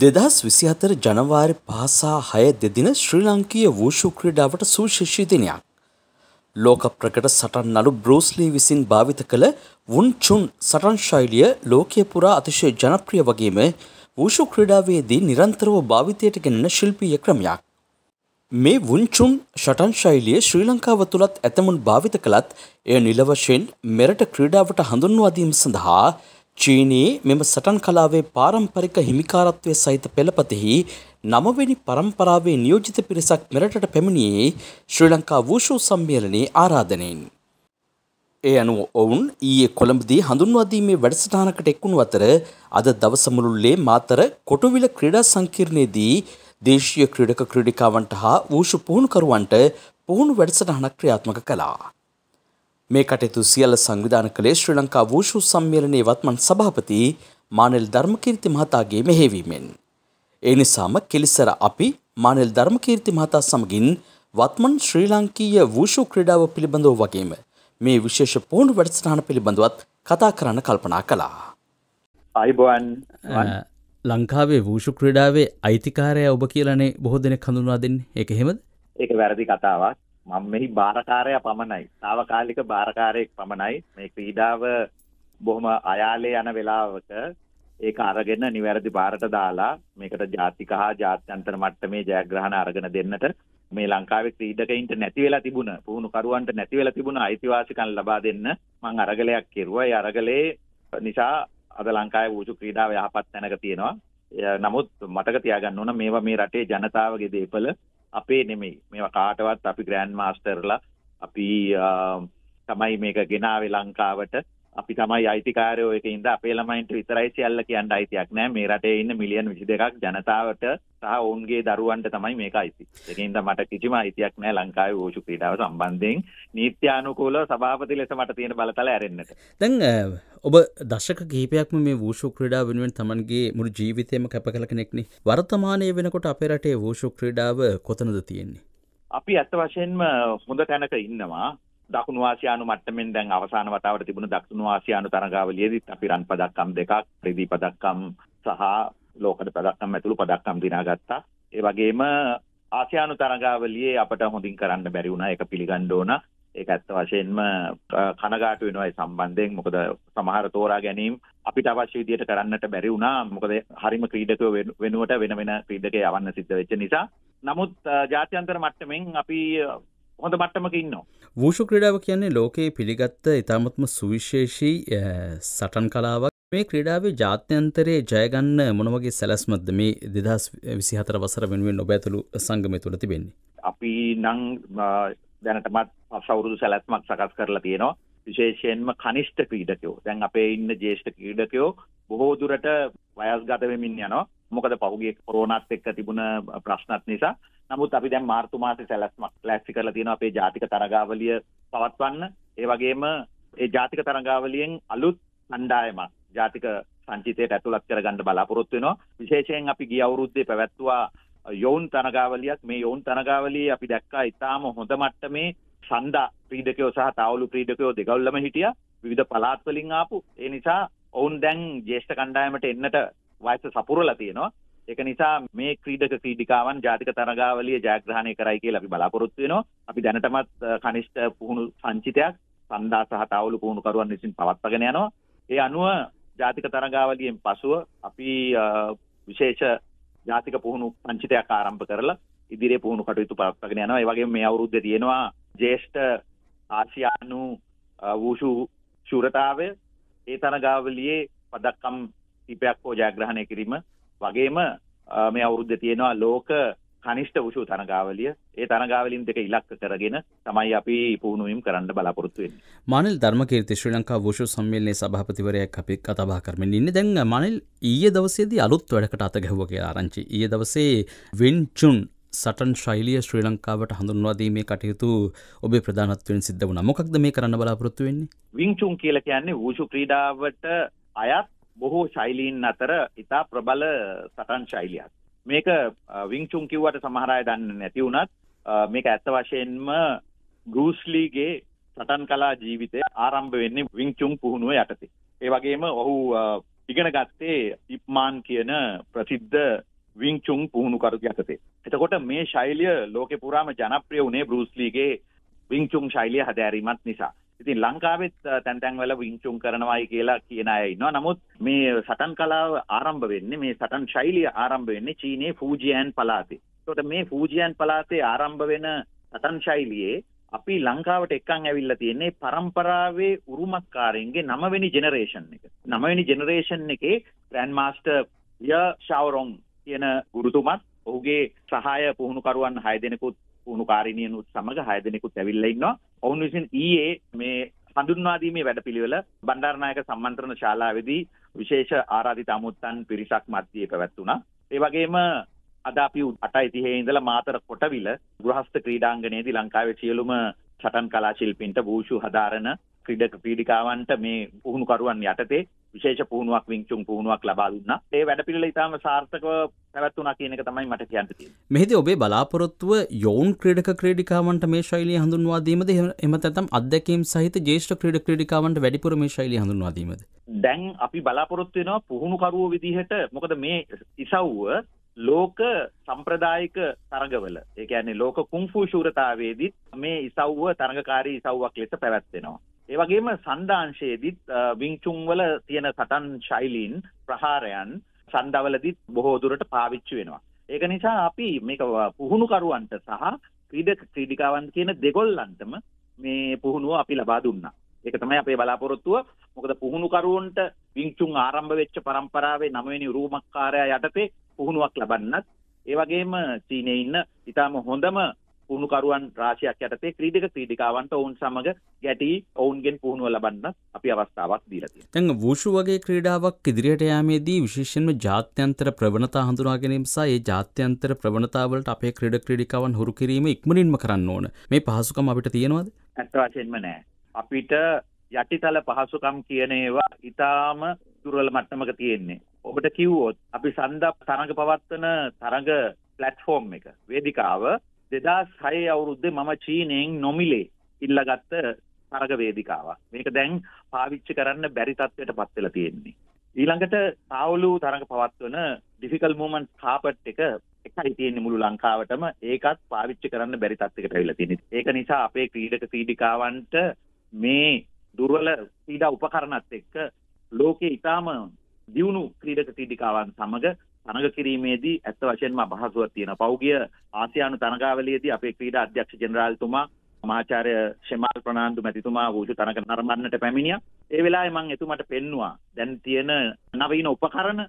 දෙදස් විසිහතර ජනවාරි පහසා හය දෙදින ශ්‍රී ලංකීය වූෂු ක්‍රීඩාවට සූශිෂී දිනයක්. ලෝක ප්‍රකට සටන් නලු බ්‍රෝස්ලී විසින් භාවිත කළ වුන්චුන් සටන් ශෛලිය ලෝකය පුරා අතිශය ජනප්‍රිය වගේම වූෂු ක්‍රීඩාවේදී නිරන්තරව භාවිතයට ගෙනන ශිල්පීය ක්‍රමයක්. මේ වුන්චුන් ෂටන් ශෛලිය ශ්‍රී ලංකාව තුළත් ඇතමුන් භාවිත කළත් එය නිලවශයෙන් මෙරට ක්‍රීඩාවට හඳුන්වාදීම සඳහා චීනයේ මෙම සටන් කලාවේ පාරම්පරික හිමිකාරත්වය සහිත පෙළපතෙහි නමවැනි පරම්පරාවේ නියෝජිත පිරිසක් මෙරටට පැමිණියේ ශ්‍රී ලංකා වූෂූ සම්මේලනයේ ආරාධනයෙන්. ඒ අනුව ඔවුන් ඊයේ කොළඹදී හඳුන්වාදීමේ වැඩසටහනකට එක්වුණු අතර අද දවස මුළුල්ලේ මාතර කොටුවිල ක්‍රීඩා සංකීර්ණයේදී දේශීය ක්‍රීඩක ක්‍රීඩිකාවන්ට හා වූෂු පුහුණුකරුවන්ට පුහුණු වැඩසටහනක් ක්‍රියාත්මක කළා. මේ කටයුතු සියල්ල සංවිධාන කළේ ශ්‍රී ලංකා වූෂු සම්මේලනයේ වත්මන් සභාපති මානෙල් ධර්මකීර්ති මහතාගේ මෙහෙවීමෙන්. ඒ නිසාම කෙලිසර අපි මානෙල් ධර්මකීර්ති මහතා සමගින් වත්මන් ශ්‍රී ලංකීය වූෂු ක්‍රඩාව පිළිබඳව වගේම මේ විශේෂ පෝුණු වැඩස්ථාන පිළිබඳවත් කතා කරන්න කල්පනා කළා. අයිබන් ලංකාවේ වූෂු ක්‍රඩාවේ අයිතිකාරය ඔබ කියලනේ බොහෝ දෙනෙක් හඳුන්වා දෙන්න එක හෙමද ඒක වැරදි කතාවක් මම මෙහි බාරකාරයා පමණයි. తాවකාලික බාරකාරයෙක් පමණයි. මේ ක්‍රීඩාව බොහොම අයාලේ යන වෙලාවක ඒක අරගෙන නිවැරදි බාරට දාලා මේකට ජාතික හා ජාත්‍යන්තර මට්ටමේ ජයග්‍රහණ අරගෙන දෙන්නට මේ ලංකාවේ ක්‍රීඩකයින්ට නැති වෙලා තිබුණ පුහුණුකරුවන්ට නැති වෙලා තිබුණ අයිතිවාසිකම් ලබා දෙන්න මම අරගලයක් කෙරුවා. ඒ අරගලේ නිසා අද ලංකාවේ වූසු ක්‍රීඩාව යහපත් තැනක තියෙනවා. නමුත් මතක තියාගන්න ඕන මේවා මේ රටේ ජනතාවගේ දේපල අපේ නෙමෙයි මේ කාටවත් අපි ග්‍රෑන්් මාස්ටර්ලා අපි තමයි මේක ගෙනාවේ ලංකාවට අපි තමයි අයිතිකාරයෝ එක ඉඳ අපේ ළමයින්ට විතරයි සියල්ල කියන්න අයිතියක් නෑ මේ රටේ ඉන්න මිලියන් 22ක් ජනතාවට සහ ඔවුන්ගේ දරුවන්ට තමයි මේක අයිති. ඒකින්ද මට කිසිම අයිතියක් නෑ ලංකාවේ වෝෂු ක්‍රීඩාව සම්බන්ධයෙන් නීත්‍යානුකූලව සභාපති ලෙස මට තියෙන බලතල ඇරෙන්නට. දැන් ඔබ දශක කීපයක්ම මේ වූෂු ක්‍රීඩා වෙනුවෙන් තමන්ගේ මුළු ජීවිතයම කැප කළ කෙනෙක්නේ වර්තමානය වෙනකොට අපේ රටේ වූෂු ක්‍රීඩාව කොතනද තියෙන්නේ අපි ඇත්ත වශයෙන්ම හොඳ තැනක ඉන්නවා දකුණු ආසියානු මට්ටමින් දැන් අවසාන වතාවට තිබුණ දක්ෂිණ ආසියානු තරගාවලියේදීත් අපි රන් පදක්කම් දෙකක් ප්‍රදී පදක්කම් සහ ලෝකඩ පදක්කම් ඇතුළු පදක්කම් දිනාගත්තා. ඒ වගේම ආසියානු තරගාවලියේ අපට හොඳින් කරන්න බැරි වුණා ඒක පිළිගන්න ඕන. ඒක ඇත්ත වශයෙන්ම කනගාටු වෙනවා ඒ සම්බන්ධයෙන් මොකද සමහර තෝරා ගැනීම් අපිට අවශ්‍ය විදියට කරන්නට බැරි වුණා මොකද හරිම ක්‍රීඩකයෝ වෙනුවට වෙන වෙන ක්‍රීඩකයෝ යවන්න සිද්ධ වෙච්ච නිසා නමුත් ජාත්‍යන්තර මට්ටමින් අපි හොඳ මට්ටමක ඉන්නවා. වූෂු ක්‍රඩාව කියන්නේ ලෝකයේ පිළිගත්ත ඉතාමත්ම සුවිශේෂී සටන් කලාවක් මේ ක්‍රඩාවේ ජාත්‍යන්තරයේ ජයගන්න මොනවගේ සැලස්මද මේ දෙදස් විසිහතර වසර වෙනුවෙන් ඔබැතුළු සංගමය තුළ තිබෙන්නේ. අපි නං දැනටමත් පසවුරුදු සැලැත්මක් සකස් කරලා තියෙනවා විශේෂයෙන්ම කනිෂ්ඨ ක්‍රීඩකයෝ දැන් අපේ ඉන්න ජේෂ්ඨ ක්‍රීඩකයෝ බොහෝ දුරට වයස්ගත වෙමින් යනවා මොකද පහුගිය කොරෝනාත් එක්ක තිබුණ ප්‍රශ්නත් නිසා නමුත් අපි දැන් මාර්තු මාසේ සැලැස්මක් ලෑස්ති කරලා තියෙනවා අපේ ජාතික තරගාවලිය පවත්වන්න ඒ වගේම ඒ ජාතික තරගාවලියෙන් අලුත් කණ්ඩායමක් ජාතික සංචිතයට ඇතුළත් කරගන්න බලාපොරොත්තු වෙනවා විශේෂයෙන් අපි ගිය අවුරුද්දේ පැවැත්වුවා යෝන් තනගාවලියක් මේ යෝන් තනගාවලී අපි දැක්කා ඉතාම හොඳ මට්ටමේ සන්දා ප්‍රීඩකයෝ සහ තවුලු ප්‍රීඩකයෝ දෙගොල්ලම හිටිය විධ පලාත්වලින් ආපු ඒ නිසා ඔවුන් දැන් ජේෂ්ඨ කණ්ඩායමට එන්නට වයස සපුරලා තියෙනවා ඒක නිසා මේ ක්‍රීඩක ක්‍රීඩිකාවන් ජාතික තරගාවලිය ජයග්‍රහණය කරයි කියලා අපි බලාපොරොත්තු වෙනවා අපි දැනටමත් කනිෂ්ඨ පුහුණු සංචිතයක් සන්දා සහ තවුලු පුහුණුකරුවන් විසින් පවත්වාගෙන යනවා ඒ අනුව ජාතික තරගාවලියෙන් පසුව අපි විශේෂ ජාතික පුහුණු පංචිතයක් ආරම්භ කරලා ඉදිරි පුහුණු කටයුතු පවත්වාගෙන යනවා. ඒ වගේම මේ අවුරුද්ද තියෙනවා ජේෂ්ඨ ආසියානු වූෂු ශූරතාවය ඒ තරගාවලියේ පදක්කම් කීපයක් හෝ ජයග්‍රහණය කිරීම වගේම මේ අවුරුද්ද තියෙනවා ලෝක කනිෂ්ඨ උෂූ තනගාවලිය ඒ තනගාවලින් දෙක ඉලක්ක කරගෙන තමයි අපි පුහුණුවීම් කරන්න බලාපොරොත්තු වෙන්නේ. මනිල් ධර්මකීර්ති ශ්‍රී ලංකා වුෂු සම්මේලනයේ සභාපතිවරයෙක් අපි කතා බහ කරමින් ඉන්නේ. දැන් මනිල් ඊයේ දවසේදී අලුත් වැඩකට අත ගැහුවා කියලා ආරංචි. ඊයේ දවසේ වින්චුන් සටන් ශෛලිය ශ්‍රී ලංකාවට හඳුන්වා දීමේ කටයුතු ඔබේ ප්‍රධානත්වයෙන් සිද්ධ වුණා. මොකක්ද මේ කරන්න බලාපොරොත්තු වෙන්නේ? වින්චුන් කියලා කියන්නේ වුෂු ක්‍රීඩාවට අයත් බොහෝ ශෛලීන් අතර ඉතා ප්‍රබල සටන් ශෛලියක්. මේක විංචුම් කිව්වට සමහරය දන්න නැති වුණත් මේක ඇත්ත වශයෙන්ම ගෘස්ලීගේ සටන් කලා ජීවිතය ආරම්භ වෙන්නේ විංචුම් පුහුණුව යටතේ. ඒ වගේම ඔහු ඉගෙන ගත්තේ ඉප්මාන් කියන ප්‍රසිද්ධ විංචුම් පුහුණු කරු යටතේ. එතකොට මේ ශෛලිය ලෝකෙ පුරාම ජනප්‍රිය වුණේ බෘස්ලීගේ විංචුම් ශෛලිය හදෑරීමත් නිසා. ඉතින් ලංකාවෙත් තැන් තැන්වල වින්චුම් කරනවායි කියලා කියන අය ඉන්නවා. නමුත් මේ සටන් කලාව ආරම්භ වෙන්නේ මේ සටන් ශෛලිය ආරම්භ වෙන්නේ චීනයේ ෆූජියන් පළාතේ. ඒකට මේ ෆූජියන් පළාතේ ආරම්භ වෙන සටන් ශෛලියේ අපි ලංකාවට එක්කන් ඇවිල්ලා තියෙන්නේ පරම්පරාවේ උරුමකාරයන්ගේ 9 වෙනි ජෙනරේෂන් එක. 9 වෙනි ජෙනරේෂන් එකේ ග්‍රෑන්ඩ් මාස්ටර් ය ෂාවරොන් කියන ගුරුතුමත් ඔහුගේ සහාය පුහුණුකරුවන් 6 දෙනෙකුත් පුහුණුකාරිනියනුත් සමග 6 දෙනෙකුත් ඇවිල්ලා ඉන්නවා. ඔවුන් විසින් ඊයේ මේ හඳුන්වාදීමේ වැඩපිළිවෙල බණ්ඩාරනායක සම්මන්ත්‍රණ ශාලාවේදී විශේෂ ආරාධිත අමුත්තන් පිරිසක් මැදියේ පැවැත්වුණා. ඒ වගේම අද අපි 8:30 ඉඳලා මාතර කොටවිල ගෘහස්ත ක්‍රීඩාංගණයේදී ලංකාවේ සියලුම සටන් කලා ශිල්පීන්ට භූෂු හදාරන ක්‍රීඩක පීඩිකාවන්ට මේ පුහුණුකරුවන් යටතේ විශේෂ පුහුණුවක් විංචුම් පුහුණුවක් ලබා දුන්නා. ඒ වැඩපිළිවෙල ඉතාම සාර්ථකව පැවැත්ුණා කියන එක තමයි මට කියන්න තියෙන්නේ. මෙහිදී ඔබේ බලාපොරොත්තුව යෝන් ක්‍රීඩක ක්‍රීඩිකාවන්ට මේ ශෛලිය හඳුන්වා දීමද එහෙම නැත්නම් අධ්‍යක්ීම් සහිත ජ්‍යෙෂ්ඨ ක්‍රීඩක ක්‍රීඩිකාවන්ට වැඩිපුර මේ ශෛලිය හඳුන්වා දීමද? දැන් අපි බලාපොරොත්තු වෙනවා පුහුණුකරුවෝ විදිහට මොකද මේ ඉසව්ව ලෝක සම්ප්‍රදායික තරගවල ඒ කියන්නේ ලෝක කුම්ෆු ශූරතාවේදීත් මේ ඉසව්ව තරගකාරී ඉසව්වක් ලෙස පැවැත්වෙනවා. ඒවගේම සන්ධාංශයේදීත් විංචුන්වල තියෙන සටන් ශෛලීන් ප්‍රහාරයන් සන්දවලදිත් බොහෝදුරට පාවිච්චි වෙනවා. ඒක නිසා අපි මේක පුහුණුකරුවන්ට සහ ක්‍රීඩක ක්‍රීඩිකාවන් කියන දෙගොල්ලන්ටම මේ පුහුණුව අපි ලබා දුන්නා. ඒක තමයි අපේ බලාපොරොත්තුව. මොකද පුහුණුකරුවන්ට විංචුන් ආරම්භ වෙච්ච පරම්පරාවේ නවවෙනි රූමක්කාරයා යටතේ පුහුණුවක් ලබන්නත් ඒ වගේම චීනයේ ඉන්න ඊටාම හොඳම පුහුණුකරුවන් රාශියක් යටතේ ක්‍රීඩක ක්‍රීඩිකාවන්ට ඔවුන් සමග ගැටී ඔවුන්ගෙන් පුහුණුව ලබන්න අපි අවස්ථාවක් දීලා තියෙනවා. දැන් වූෂු වගේ ක්‍රීඩාවක් ඉදිරියට යාමේදී විශේෂයෙන්ම ජාත්‍යන්තර ප්‍රවණතා හඳුනා ගැනීම සහ ඒ ජාත්‍යන්තර ප්‍රවණතාවලට අපේ ක්‍රීඩක ක්‍රීඩිකාවන් හුරු කිරීම ඉක්මනින්ම කරන්න ඕන. මේ පහසුකම් අපිට තියෙනවද? ඇත්ත වශයෙන්ම නෑ. අපිට යටිතල පහසුකම් කියන ඒවා ඉතාම දුර්වල මට්ටමක තියෙන්නේ. ඔබට කිව්වොත් අපි සඳ තරඟ පවත්වන තරඟ ප්ලට්ෆෝර්ම් එක වේදිකාව දෙදස් හය අවුරුද්ද මම චීනයෙන් නොමිලේ ඉල්ලගත්ත තරග වේදිකාව මේක දැන් පාවිච්චි කරන්න බැරිතත්වයට පත්වෙල තියෙන්නේ ඊළඟට සවුලු තරඟ පවත්වන ඩිෆිකල් මූමන්් කාපට් එක එකයි තියෙන මුළු ලංකාවටම ඒකත් පාවිච්චි කරන්න බැරි තත්යකට ඇවිල්ලා තියෙනවා. ඒක නිසා අපේ ක්‍රීඩක ක්‍රීඩිකාවන්ට මේ දුර්වල ක්‍රීඩා උපකරණත් එක්ක ලෝකේ ඊටාම දියුණු ක්‍රීඩක ක්‍රීඩිකාවන් සමග තනග කිරීමේදී ඇත්ත වශයෙන්ම අපහසුවක් තියෙනවා. පෞගිය ආසියානු තනගාවලියේදී අපේ ක්‍රීඩා අධ්‍යක්ෂ ජෙනරාල්තුමා මහාචාර්ය ෂෙමල් ප්‍රනාන්දු මැතිතුමා වූසු තනක නරඹන්නට පැමිණියා. ඒ වෙලාවේ මම එතුමාට පෙන්නවා දැන් තියෙන නවීන උපකරණ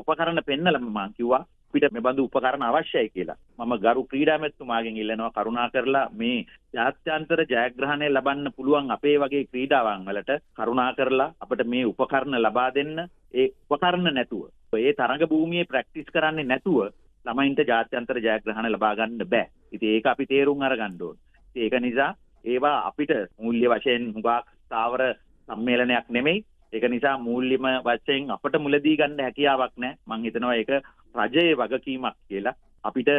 උපකරණ පෙන්නලා මම කිව්වා අපිට මේ බඳු උපකරණ අවශ්‍යයි කියලා. මම ගරු ක්‍රීඩාමැතිතුමාගෙන් ඉල්ලනවා කරුණා කරලා මේ ජාත්‍යන්තර ජයග්‍රහණය ලබන්න පුළුවන් අපේ වගේ ක්‍රීඩාවන් වලට කරුණා කරලා අපිට මේ උපකරණ ලබා දෙන්න. ඒ උපකරණ නැතුව ඒ තරඟ භූමියේ ප්‍රැක්ටිස් කරන්නේ නැතුව ළමයින්ට ජාත්‍යන්තර ජයග්‍රහණ ලබා ගන්න බෑ. ඉතින් ඒක අපි තේරුම් අරගන්න ඕන. ඉතින් ඒක නිසා ඒවා අපිට මූල්‍ය වශයෙන් හුඟක් ස්ථාවර සම්මේලනයක් නෙමෙයි. ඒක නිසා මූල්‍යම වශයෙන් අපට මුලදී ගන්න හැකියාවක් නැහැ. මම හිතනවා ඒක රජයේ වගකීමක් කියලා අපිට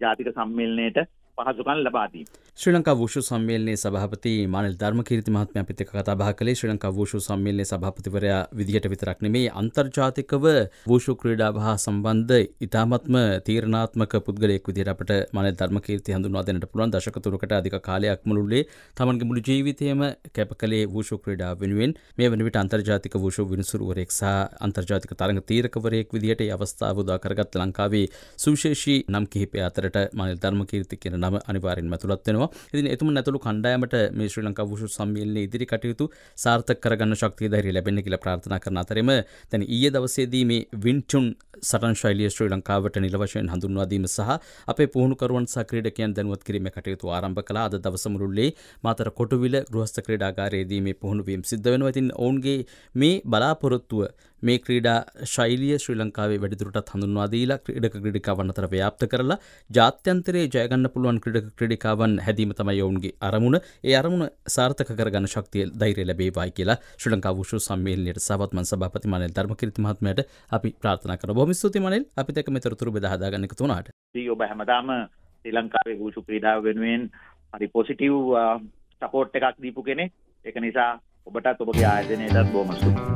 ජාතික සම්මේලනයේට පහසුකන් ලබාදී. ශ්‍රී ලංකා වූෂු සම්මේලනයේ සභාපති මානල් ධර්මකීර්ති මහත්මයා අපිත් එක්ක කතා බහ කළේ ශ්‍රී ලංකා වූෂු සම්මේලනයේ සභාපතිවරයා විදිහට විතරක් නෙමෙයි අන්තර්ජාතිකව වූෂු ක්‍රීඩාව හා සම්බන්ධ ඉතාමත්ම තීරණාත්මක පුද්ගලයෙක් විදිහට අපට මානල් ධර්මකීර්ති හඳුන්වා දෙන්නට පුළුවන් දශක තුනකට අධික කාලයක් මුළුල්ලේ තමන්ගේ මුළු ජීවිතයම කැපකලේ වූෂු ක්‍රීඩාව වෙනුවෙන් මේ වන විට අන්තර්ජාතික වූෂු විනිසුරුවරයෙක් සහ අන්තර්ජාතික තරඟ තීරකවරයෙක් විදිහට අවස්ථාව උදා කරගත් ලංකාවේ සුවිශේෂී නම් කිහිපය අතරට මානල් ධර්මකීර්ති කියන නම අනිවාරෙන් මතුළත් වෙනවා ඉතින් එතුමන් ඇතුළු කණ්ඩායමට මේ ශ්‍රී ලංකා වුෂු සම්මේලනයේ ඉදිරි කටයුතු සාර්ථක කරගන්න ශක්තිය ධෛර්යය ලැබෙන්න කියලා ප්‍රාර්ථනා කරන අතරෙම දැන් ඊයේ දවසේදී මේ වින්ටුන් සටන් ශෛලිය ශ්‍රී ලංකාවට නිල වශයෙන් හඳුන්වාදීම සහ අපේ පුහුණුකරුවන් සහ ක්‍රීඩකයන් දැනුවත් කිරීමේ කටයුතු ආරම්භ කළා අද දවස මුළුල්ලේ මාතර කොටුවිල ගෘහස්ථ ක්‍රීඩාගාරයේදී මේ පුහුණු වීම සිද්ධ වෙනවා. ඉතින් ඔවුන්ගේ මේ බලාපොරොත්තුව මේ ක්‍රීඩා ශෛලිය ශ්‍රී ලංකාවේ වැඩිදුරටත් හඳුන්වා දීලා ක්‍රීඩක ක්‍රීඩිකාවන් අතර ව්‍යාප්ත කරලා ජාත්‍යන්තරයේ ජය ගන්න පුළුවන් ක්‍රීඩක ක්‍රීඩිකාවන් හැදීම තමයි ඔවුන්ගේ අරමුණ. ඒ අරමුණ සාර්ථක කරගන්න ශක්තිය ධෛර්යය ලැබේවායි කියලා ශ්‍රී ලංකා වුෂු සම්මේලනයේ සවත්මන් සභාපති මනල් ධර්මකීර්ති මහත්මයාට අපි ප්‍රාර්ථනා කරමු. බොම ස්තුති මනල් අපිතක මෙතරතුරු බෙදහදාගන්නක තුනාට ඔබ හැමදාම ශ්‍රී ලංකාවේ ගූෂු ක්‍රීඩාව වෙනුවෙන් හරි පොසිටව් සපෝට් එකක් දීපු කෙනෙ එක නිසා ඔබටත් ඔබගේ ආයතනයටත් බොමස්තුති